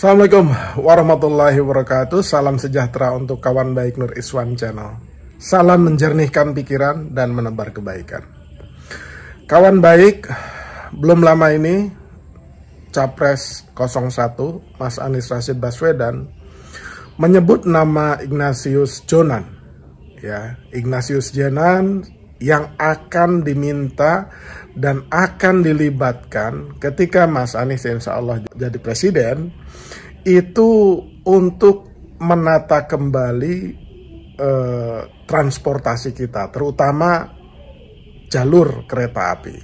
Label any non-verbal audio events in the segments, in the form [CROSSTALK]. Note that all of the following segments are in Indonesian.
Assalamualaikum warahmatullahi wabarakatuh Salam sejahtera untuk kawan baik Nur Iswan Channel Salam menjernihkan pikiran dan menebar kebaikan Kawan baik, belum lama ini Capres 01 Mas Anies Rashid Baswedan Menyebut nama Ignatius Jonan ya Ignatius Jonan yang akan diminta dan akan dilibatkan ketika Mas Anies insya Allah jadi presiden itu untuk menata kembali eh, transportasi kita terutama jalur kereta api.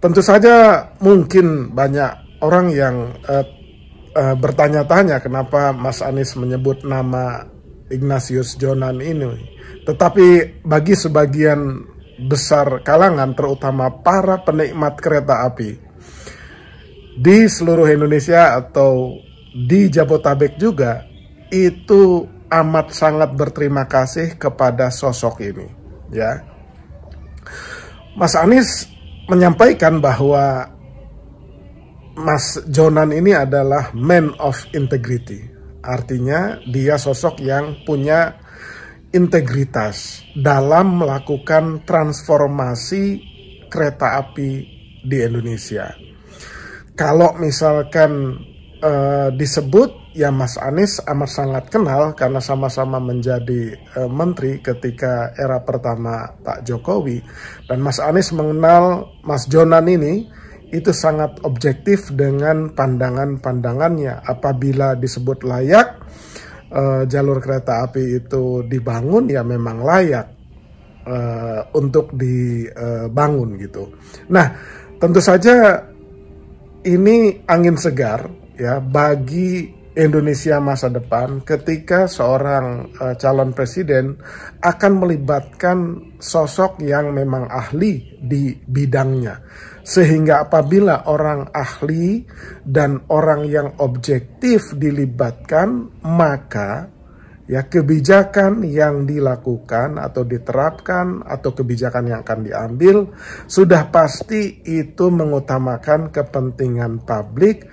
Tentu saja mungkin banyak orang yang eh, eh, bertanya-tanya kenapa Mas Anies menyebut nama Ignatius Jonan ini. Tetapi bagi sebagian besar kalangan terutama para penikmat kereta api di seluruh Indonesia atau di Jabotabek juga itu amat sangat berterima kasih kepada sosok ini ya Mas Anies menyampaikan bahwa Mas Jonan ini adalah man of integrity artinya dia sosok yang punya integritas dalam melakukan transformasi kereta api di Indonesia. Kalau misalkan uh, disebut ya Mas Anies amat sangat kenal karena sama-sama menjadi uh, menteri ketika era pertama Pak Jokowi dan Mas Anies mengenal Mas Jonan ini itu sangat objektif dengan pandangan-pandangannya apabila disebut layak uh, jalur kereta api itu dibangun ya memang layak uh, untuk dibangun gitu. Nah, tentu saja ini angin segar ya bagi Indonesia masa depan ketika seorang uh, calon presiden akan melibatkan sosok yang memang ahli di bidangnya sehingga apabila orang ahli dan orang yang objektif dilibatkan maka ya kebijakan yang dilakukan atau diterapkan atau kebijakan yang akan diambil sudah pasti itu mengutamakan kepentingan publik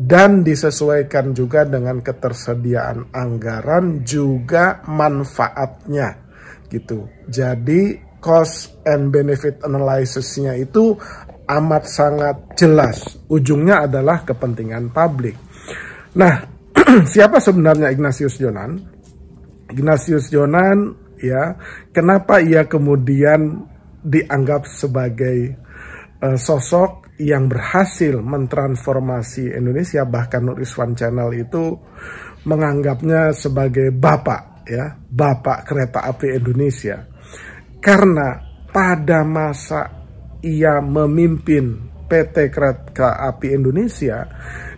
dan disesuaikan juga dengan ketersediaan anggaran juga manfaatnya gitu. Jadi cost and benefit analysis-nya itu amat sangat jelas. Ujungnya adalah kepentingan publik. Nah, [CLEARS THROAT] siapa sebenarnya Ignatius Jonan? Ignatius Jonan ya, kenapa ia kemudian dianggap sebagai uh, sosok yang berhasil mentransformasi Indonesia bahkan Nur Iswan Channel itu menganggapnya sebagai bapak ya bapak kereta api Indonesia karena pada masa ia memimpin PT Kereta Api Indonesia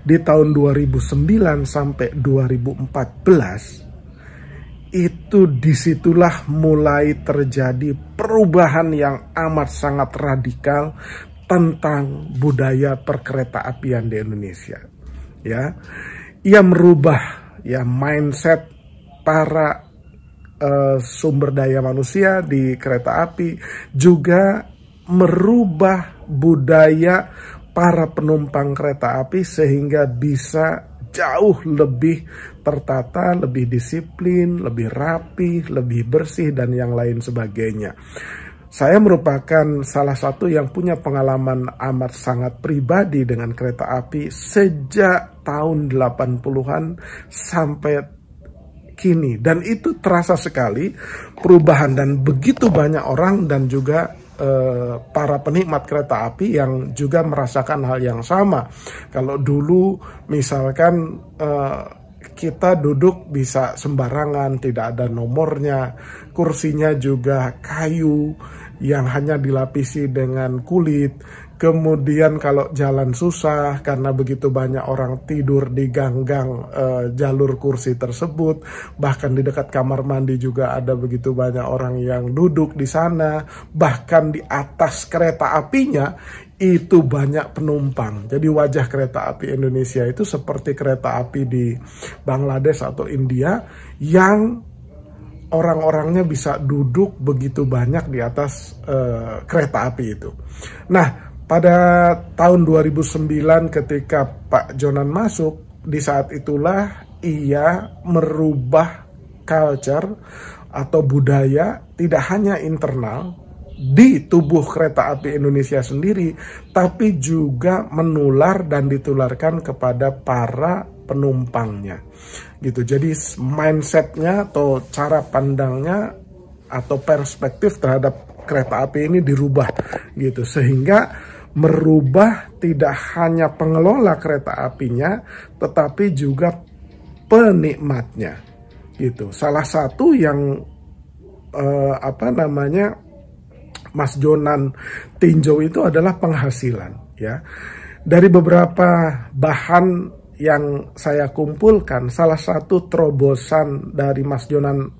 di tahun 2009 sampai 2014 itu disitulah mulai terjadi perubahan yang amat sangat radikal tentang budaya perkereta apian di Indonesia. Ya, ia merubah ya mindset para uh, sumber daya manusia di kereta api juga merubah budaya para penumpang kereta api sehingga bisa jauh lebih tertata, lebih disiplin, lebih rapi, lebih bersih dan yang lain sebagainya. Saya merupakan salah satu yang punya pengalaman amat sangat pribadi dengan kereta api sejak tahun 80-an sampai kini. Dan itu terasa sekali perubahan dan begitu banyak orang dan juga eh, para penikmat kereta api yang juga merasakan hal yang sama. Kalau dulu misalkan eh, kita duduk bisa sembarangan, tidak ada nomornya, kursinya juga kayu, yang hanya dilapisi dengan kulit. Kemudian kalau jalan susah karena begitu banyak orang tidur di gang-gang e, jalur kursi tersebut, bahkan di dekat kamar mandi juga ada begitu banyak orang yang duduk di sana, bahkan di atas kereta apinya itu banyak penumpang. Jadi wajah kereta api Indonesia itu seperti kereta api di Bangladesh atau India yang orang-orangnya bisa duduk begitu banyak di atas uh, kereta api itu. Nah, pada tahun 2009 ketika Pak Jonan masuk, di saat itulah ia merubah culture atau budaya tidak hanya internal di tubuh kereta api Indonesia sendiri, tapi juga menular dan ditularkan kepada para penumpangnya. Gitu. Jadi mindsetnya atau cara pandangnya atau perspektif terhadap kereta api ini dirubah gitu sehingga merubah tidak hanya pengelola kereta apinya tetapi juga penikmatnya gitu salah satu yang eh, apa namanya Mas Jonan tinjau itu adalah penghasilan ya. Dari beberapa bahan yang saya kumpulkan, salah satu terobosan dari Mas Jonan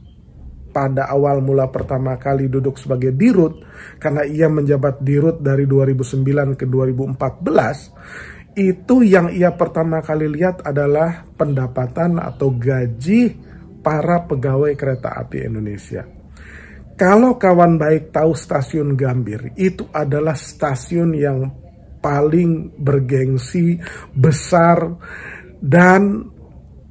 pada awal mula pertama kali duduk sebagai dirut karena ia menjabat dirut dari 2009 ke 2014 itu yang ia pertama kali lihat adalah pendapatan atau gaji para pegawai kereta api Indonesia. Kalau kawan baik tahu stasiun Gambir, itu adalah stasiun yang paling bergengsi, besar, dan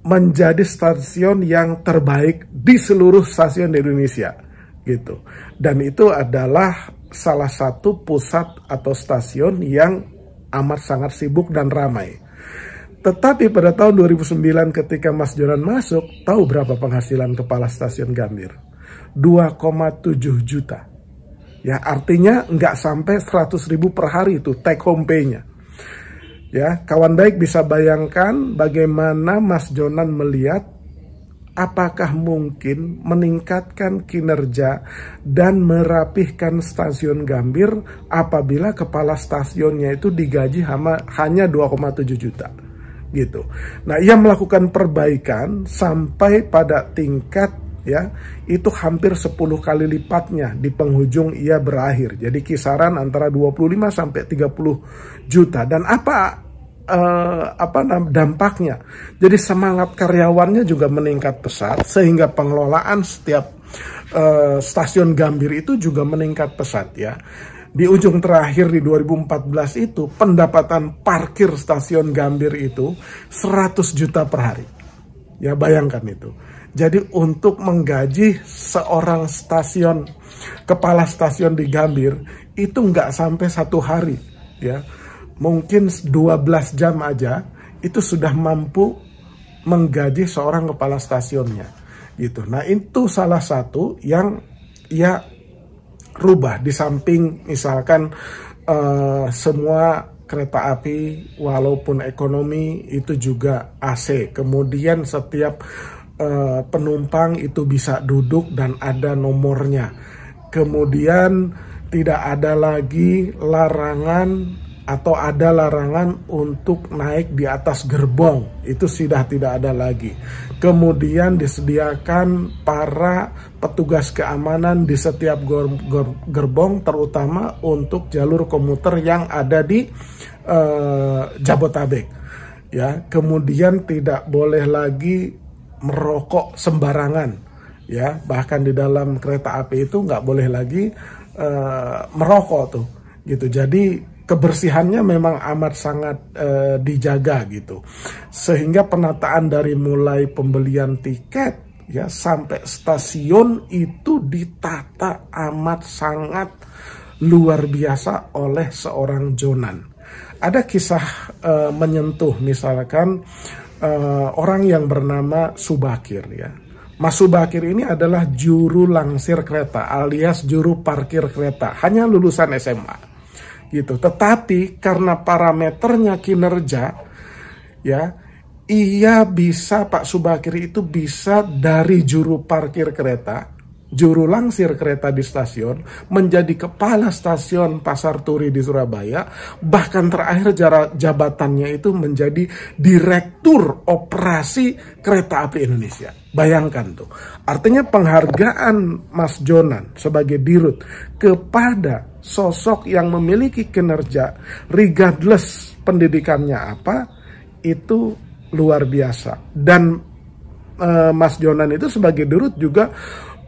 menjadi stasiun yang terbaik di seluruh stasiun di Indonesia gitu. Dan itu adalah salah satu pusat atau stasiun yang amat sangat sibuk dan ramai. Tetapi pada tahun 2009 ketika Mas Jonan masuk, tahu berapa penghasilan kepala stasiun Gambir? 2,7 juta. Ya, artinya nggak sampai 100 ribu per hari itu take home pay-nya. Ya, kawan baik bisa bayangkan bagaimana Mas Jonan melihat apakah mungkin meningkatkan kinerja dan merapihkan stasiun Gambir apabila kepala stasiunnya itu digaji hanya 2,7 juta gitu. Nah, ia melakukan perbaikan sampai pada tingkat ya itu hampir 10 kali lipatnya di penghujung ia berakhir. Jadi kisaran antara 25 sampai 30 juta dan apa eh, apa dampaknya? Jadi semangat karyawannya juga meningkat pesat sehingga pengelolaan setiap eh, stasiun Gambir itu juga meningkat pesat ya di ujung terakhir di 2014 itu pendapatan parkir stasiun Gambir itu 100 juta per hari. Ya bayangkan itu. Jadi untuk menggaji seorang stasiun kepala stasiun di Gambir itu nggak sampai satu hari ya mungkin 12 jam aja itu sudah mampu menggaji seorang kepala stasiunnya gitu. Nah itu salah satu yang ya rubah di samping misalkan uh, semua kereta api walaupun ekonomi itu juga AC. Kemudian setiap Eh, penumpang itu bisa duduk dan ada nomornya. Kemudian tidak ada lagi larangan atau ada larangan untuk naik di atas gerbong. Itu sudah tidak ada lagi. Kemudian disediakan para petugas keamanan di setiap gerbong terutama untuk jalur komuter yang ada di uh, eh, Jabotabek. Ya, kemudian tidak boleh lagi merokok sembarangan ya bahkan di dalam kereta api itu nggak boleh lagi uh, merokok tuh gitu jadi kebersihannya memang amat sangat uh, dijaga gitu sehingga penataan dari mulai pembelian tiket ya sampai stasiun itu ditata amat sangat luar biasa oleh seorang Jonan ada kisah uh, menyentuh misalkan uh, orang yang bernama Subakir ya. Mas Subakir ini adalah juru langsir kereta alias juru parkir kereta, hanya lulusan SMA. Gitu. Tetapi karena parameternya kinerja ya, ia bisa Pak Subakir itu bisa dari juru parkir kereta juru langsir kereta di stasiun, menjadi kepala stasiun Pasar Turi di Surabaya, bahkan terakhir jabatannya itu menjadi direktur operasi kereta api Indonesia. Bayangkan tuh, artinya penghargaan Mas Jonan sebagai dirut kepada sosok yang memiliki kinerja regardless pendidikannya apa, itu luar biasa. Dan eh, Mas Jonan itu sebagai dirut juga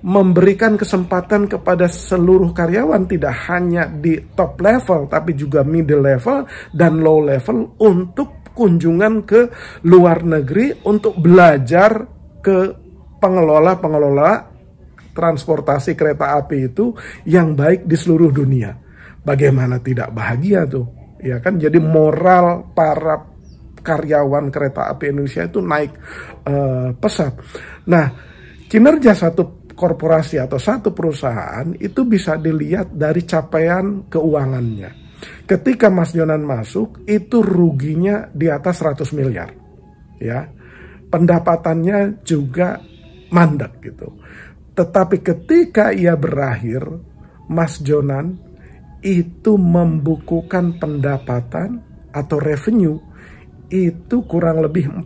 memberikan kesempatan kepada seluruh karyawan tidak hanya di top level tapi juga middle level dan low level untuk kunjungan ke luar negeri untuk belajar ke pengelola-pengelola transportasi kereta api itu yang baik di seluruh dunia. Bagaimana tidak bahagia tuh? Ya kan jadi moral para karyawan kereta api Indonesia itu naik uh, pesat. Nah, kinerja satu korporasi atau satu perusahaan itu bisa dilihat dari capaian keuangannya. Ketika Mas Jonan masuk, itu ruginya di atas 100 miliar. Ya. Pendapatannya juga mandek gitu. Tetapi ketika ia berakhir, Mas Jonan itu membukukan pendapatan atau revenue itu kurang lebih 14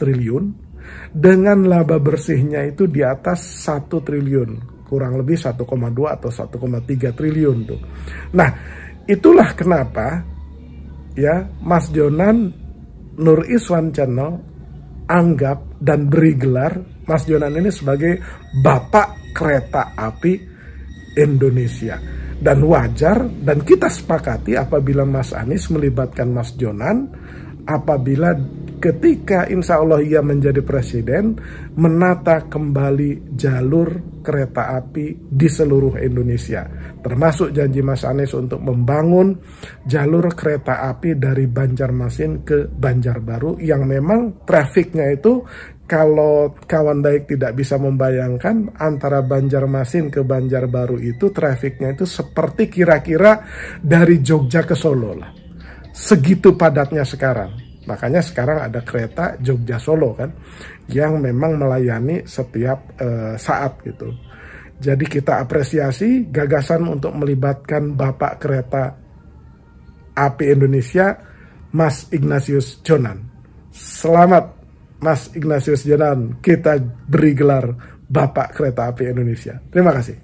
triliun dengan laba bersihnya itu di atas 1 triliun kurang lebih 1,2 atau 1,3 triliun tuh. Nah, itulah kenapa ya Mas Jonan Nur Iswan Channel anggap dan beri gelar Mas Jonan ini sebagai bapak kereta api Indonesia. Dan wajar dan kita sepakati apabila Mas Anies melibatkan Mas Jonan apabila ketika insya Allah ia menjadi presiden menata kembali jalur kereta api di seluruh Indonesia termasuk janji Mas Anies untuk membangun jalur kereta api dari Banjarmasin ke Banjarbaru yang memang trafiknya itu kalau kawan baik tidak bisa membayangkan antara Banjarmasin ke Banjarbaru itu trafiknya itu seperti kira-kira dari Jogja ke Solo lah. Segitu padatnya sekarang Makanya sekarang ada kereta Jogja Solo kan yang memang melayani setiap uh, saat gitu. Jadi kita apresiasi gagasan untuk melibatkan Bapak Kereta Api Indonesia Mas Ignatius Jonan. Selamat Mas Ignatius Jonan, kita beri gelar Bapak Kereta Api Indonesia. Terima kasih.